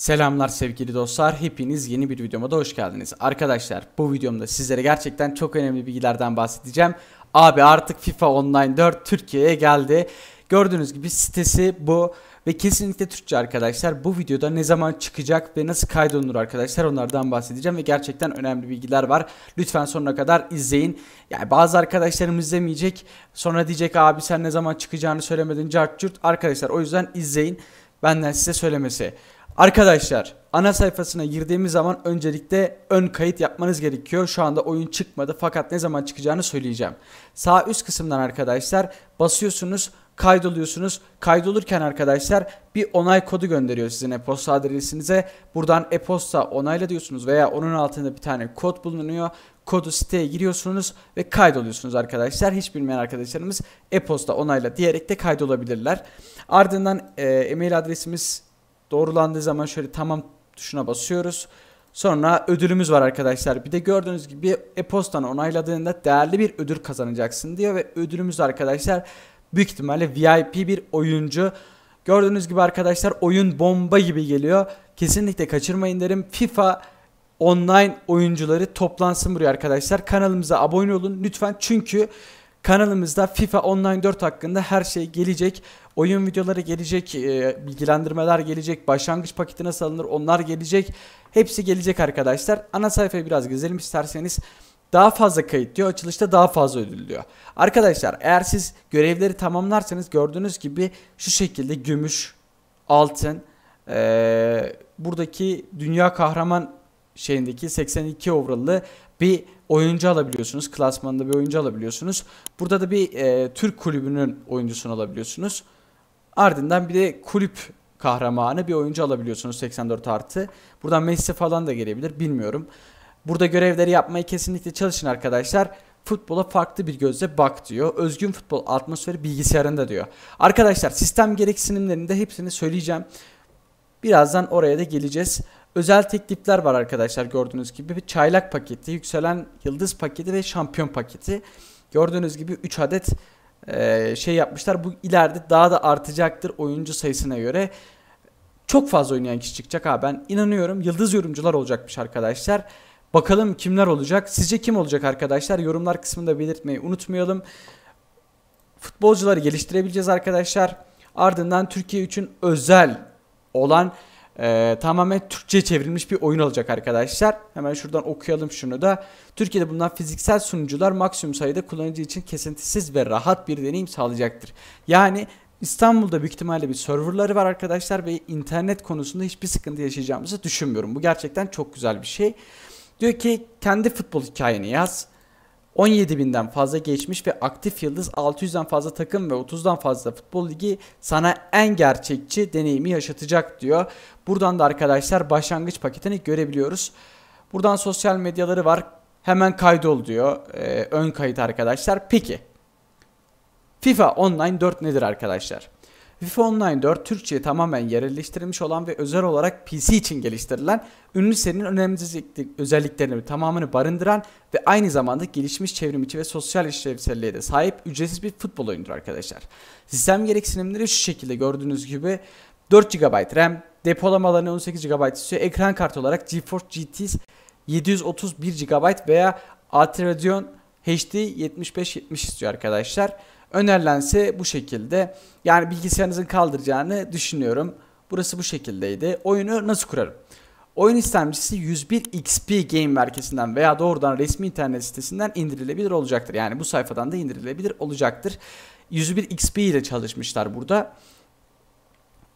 Selamlar sevgili dostlar. Hepiniz yeni bir videoma da hoş geldiniz. Arkadaşlar bu videomda sizlere gerçekten çok önemli bilgilerden bahsedeceğim. Abi artık FIFA Online 4 Türkiye'ye geldi. Gördüğünüz gibi sitesi bu ve kesinlikle Türkçe arkadaşlar. Bu videoda ne zaman çıkacak ve nasıl kaydolunur arkadaşlar onlardan bahsedeceğim ve gerçekten önemli bilgiler var. Lütfen sonuna kadar izleyin. Yani bazı arkadaşlarımız izlemeyecek. Sonra diyecek abi sen ne zaman çıkacağını söylemedin cart cürt. Arkadaşlar o yüzden izleyin. Benden size söylemesi. Arkadaşlar ana sayfasına girdiğimiz zaman öncelikle ön kayıt yapmanız gerekiyor. Şu anda oyun çıkmadı fakat ne zaman çıkacağını söyleyeceğim. Sağ üst kısımdan arkadaşlar basıyorsunuz kaydoluyorsunuz. Kaydolurken arkadaşlar bir onay kodu gönderiyor sizin e-posta adresinize. Buradan e-posta onayla diyorsunuz veya onun altında bir tane kod bulunuyor. Kodu siteye giriyorsunuz ve kaydoluyorsunuz arkadaşlar. Hiç bilmeyen arkadaşlarımız e-posta onayla diyerek de kaydolabilirler. Ardından e, e-mail adresimiz Doğrulandığı zaman şöyle tamam tuşuna basıyoruz. Sonra ödülümüz var arkadaşlar. Bir de gördüğünüz gibi e-postanı onayladığında değerli bir ödül kazanacaksın diyor ve ödülümüz arkadaşlar büyük ihtimalle VIP bir oyuncu. Gördüğünüz gibi arkadaşlar oyun bomba gibi geliyor. Kesinlikle kaçırmayın derim. FIFA online oyuncuları toplansın buraya arkadaşlar. Kanalımıza abone olun lütfen çünkü Kanalımızda FIFA Online 4 hakkında her şey gelecek. Oyun videoları gelecek, e, bilgilendirmeler gelecek, başlangıç paketi nasıl alınır onlar gelecek. Hepsi gelecek arkadaşlar. Ana sayfayı biraz gezelim isterseniz. Daha fazla kayıt diyor, açılışta daha fazla ödül diyor. Arkadaşlar eğer siz görevleri tamamlarsanız gördüğünüz gibi şu şekilde gümüş, altın, ee, buradaki dünya kahraman şeyindeki 82 overall'lı bir oyuncu alabiliyorsunuz. Klasmanında bir oyuncu alabiliyorsunuz. Burada da bir e, Türk kulübünün oyuncusunu alabiliyorsunuz. Ardından bir de kulüp kahramanı bir oyuncu alabiliyorsunuz 84 artı. Buradan Messi falan da gelebilir bilmiyorum. Burada görevleri yapmayı kesinlikle çalışın arkadaşlar. Futbola farklı bir gözle bak diyor. Özgün futbol atmosferi bilgisayarında diyor. Arkadaşlar sistem gereksinimlerinde hepsini söyleyeceğim. Birazdan oraya da geleceğiz. Özel teklifler var arkadaşlar gördüğünüz gibi. Bir çaylak paketi, yükselen yıldız paketi ve şampiyon paketi. Gördüğünüz gibi 3 adet e, şey yapmışlar. Bu ileride daha da artacaktır oyuncu sayısına göre. Çok fazla oynayan kişi çıkacak ha ben inanıyorum. Yıldız yorumcular olacakmış arkadaşlar. Bakalım kimler olacak? Sizce kim olacak arkadaşlar? Yorumlar kısmında belirtmeyi unutmayalım. Futbolcuları geliştirebileceğiz arkadaşlar. Ardından Türkiye için özel olan e, tamamen Türkçe çevrilmiş bir oyun olacak arkadaşlar. Hemen şuradan okuyalım şunu da. Türkiye'de bulunan fiziksel sunucular maksimum sayıda kullanıcı için kesintisiz ve rahat bir deneyim sağlayacaktır. Yani İstanbul'da büyük ihtimalle bir serverları var arkadaşlar ve internet konusunda hiçbir sıkıntı yaşayacağımızı düşünmüyorum. Bu gerçekten çok güzel bir şey. Diyor ki kendi futbol hikayeni yaz. 17.000'den fazla geçmiş ve aktif yıldız 600'den fazla takım ve 30'dan fazla futbol ligi sana en gerçekçi deneyimi yaşatacak diyor. Buradan da arkadaşlar başlangıç paketini görebiliyoruz. Buradan sosyal medyaları var. Hemen kaydol diyor. Ee, ön kayıt arkadaşlar. Peki FIFA Online 4 nedir arkadaşlar? Vivo Online 4 Türkçe'ye tamamen yerelleştirilmiş olan ve özel olarak PC için geliştirilen ünlü serinin önemli özelliklerini tamamını barındıran ve aynı zamanda gelişmiş çevrimiçi ve sosyal işlevselliğe de sahip ücretsiz bir futbol oyunudur arkadaşlar. Sistem gereksinimleri şu şekilde gördüğünüz gibi 4 GB RAM, depolama alanı 18 GB istiyor. Ekran kartı olarak GeForce GT 731 GB veya Atredeon HD 7570 istiyor arkadaşlar. Önerilense bu şekilde. Yani bilgisayarınızın kaldıracağını düşünüyorum. Burası bu şekildeydi. Oyunu nasıl kurarım? Oyun istemcisi 101 XP Game merkezinden veya doğrudan resmi internet sitesinden indirilebilir olacaktır. Yani bu sayfadan da indirilebilir olacaktır. 101 XP ile çalışmışlar burada.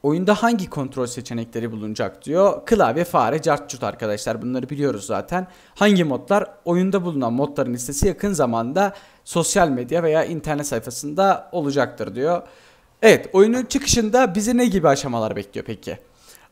Oyunda hangi kontrol seçenekleri bulunacak diyor. Klavye, fare, cartçut arkadaşlar bunları biliyoruz zaten. Hangi modlar? Oyunda bulunan modların listesi yakın zamanda sosyal medya veya internet sayfasında olacaktır diyor. Evet oyunun çıkışında bizi ne gibi aşamalar bekliyor peki?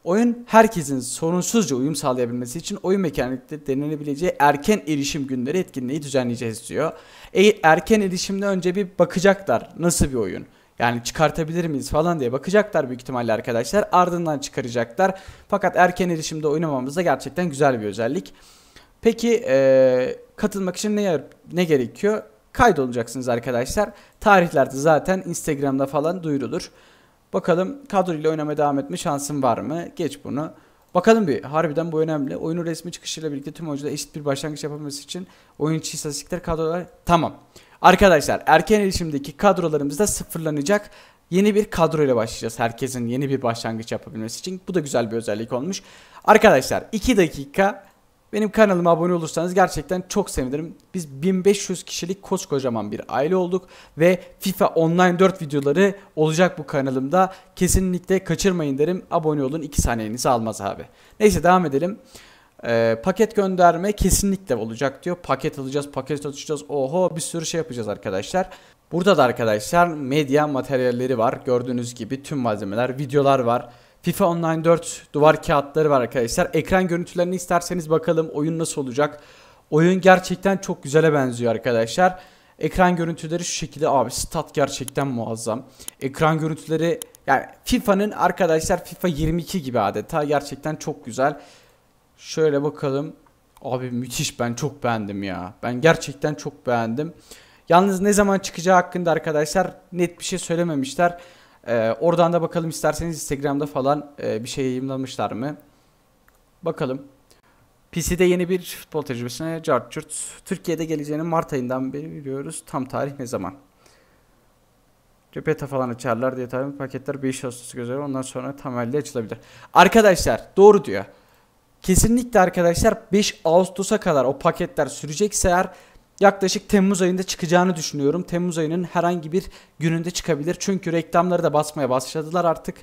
Oyun herkesin sorunsuzca uyum sağlayabilmesi için oyun mekanikte denenebileceği erken erişim günleri etkinliği düzenleyeceğiz diyor. E, erken erişimde önce bir bakacaklar nasıl bir oyun? Yani çıkartabilir miyiz falan diye bakacaklar büyük ihtimalle arkadaşlar. Ardından çıkaracaklar. Fakat erken erişimde oynamamız da gerçekten güzel bir özellik. Peki ee, katılmak için ne, ne gerekiyor? Kaydolacaksınız arkadaşlar. Tarihlerde zaten Instagram'da falan duyurulur. Bakalım ile oynamaya devam etme şansım var mı? Geç bunu. Bakalım bir harbiden bu önemli. Oyunun resmi çıkışıyla birlikte tüm oyuncular eşit bir başlangıç yapabilmesi için oyuncu istatistikler kadrolar tamam. Arkadaşlar erken erişimdeki kadrolarımız da sıfırlanacak. Yeni bir kadro ile başlayacağız. Herkesin yeni bir başlangıç yapabilmesi için. Bu da güzel bir özellik olmuş. Arkadaşlar 2 dakika benim kanalıma abone olursanız gerçekten çok sevinirim. Biz 1500 kişilik koskocaman bir aile olduk ve FIFA Online 4 videoları olacak bu kanalımda. Kesinlikle kaçırmayın derim. Abone olun 2 saniyenizi almaz abi. Neyse devam edelim. E, paket gönderme kesinlikle olacak diyor. Paket alacağız, paket atacağız. Oho bir sürü şey yapacağız arkadaşlar. Burada da arkadaşlar medya materyalleri var. Gördüğünüz gibi tüm malzemeler, videolar var. FIFA Online 4 duvar kağıtları var arkadaşlar. Ekran görüntülerini isterseniz bakalım oyun nasıl olacak. Oyun gerçekten çok güzele benziyor arkadaşlar. Ekran görüntüleri şu şekilde abi stat gerçekten muazzam. Ekran görüntüleri yani FIFA'nın arkadaşlar FIFA 22 gibi adeta gerçekten çok güzel. Şöyle bakalım. Abi müthiş ben çok beğendim ya. Ben gerçekten çok beğendim. Yalnız ne zaman çıkacağı hakkında arkadaşlar net bir şey söylememişler. Ee, oradan da bakalım isterseniz Instagram'da falan e, bir şey yayınlamışlar mı? Bakalım. PC'de yeni bir futbol tecrübesine Cartçurt. Türkiye'de geleceğini Mart ayından beri biliyoruz. Tam tarih ne zaman? Cepeta falan açarlar diye tabii paketler 5 Ağustos gözler. Ondan sonra tam elde açılabilir. Arkadaşlar doğru diyor. Kesinlikle arkadaşlar 5 Ağustos'a kadar o paketler sürecekse eğer yaklaşık Temmuz ayında çıkacağını düşünüyorum. Temmuz ayının herhangi bir gününde çıkabilir. Çünkü reklamları da basmaya başladılar artık.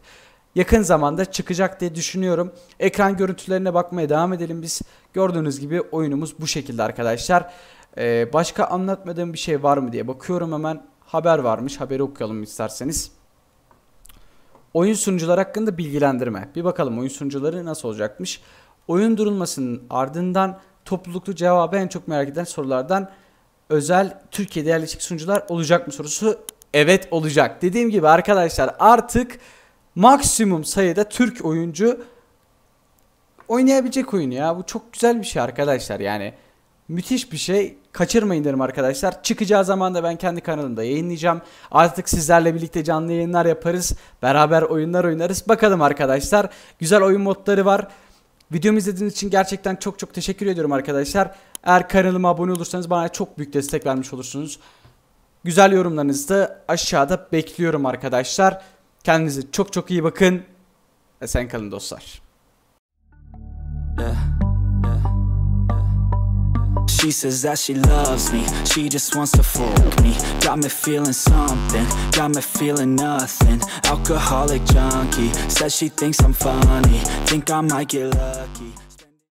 Yakın zamanda çıkacak diye düşünüyorum. Ekran görüntülerine bakmaya devam edelim biz. Gördüğünüz gibi oyunumuz bu şekilde arkadaşlar. Ee, başka anlatmadığım bir şey var mı diye bakıyorum hemen. Haber varmış. Haberi okuyalım isterseniz. Oyun sunucular hakkında bilgilendirme. Bir bakalım oyun sunucuları nasıl olacakmış. Oyun durulmasının ardından topluluklu cevabı en çok merak eden sorulardan özel Türkiye'de yerleşik sunucular olacak mı sorusu evet olacak. Dediğim gibi arkadaşlar artık maksimum sayıda Türk oyuncu oynayabilecek oyun ya. Bu çok güzel bir şey arkadaşlar yani. Müthiş bir şey. Kaçırmayın derim arkadaşlar. Çıkacağı zaman da ben kendi kanalımda yayınlayacağım. Artık sizlerle birlikte canlı yayınlar yaparız. Beraber oyunlar oynarız. Bakalım arkadaşlar. Güzel oyun modları var. Videomu izlediğiniz için gerçekten çok çok teşekkür ediyorum arkadaşlar. Eğer kanalıma abone olursanız bana çok büyük destek vermiş olursunuz. Güzel yorumlarınızı da aşağıda bekliyorum arkadaşlar. Kendinize çok çok iyi bakın. Esen kalın dostlar. Yeah. She says that she loves me, she just wants to fuck me Got me feeling something, got me feeling nothing Alcoholic junkie, says she thinks I'm funny Think I might get lucky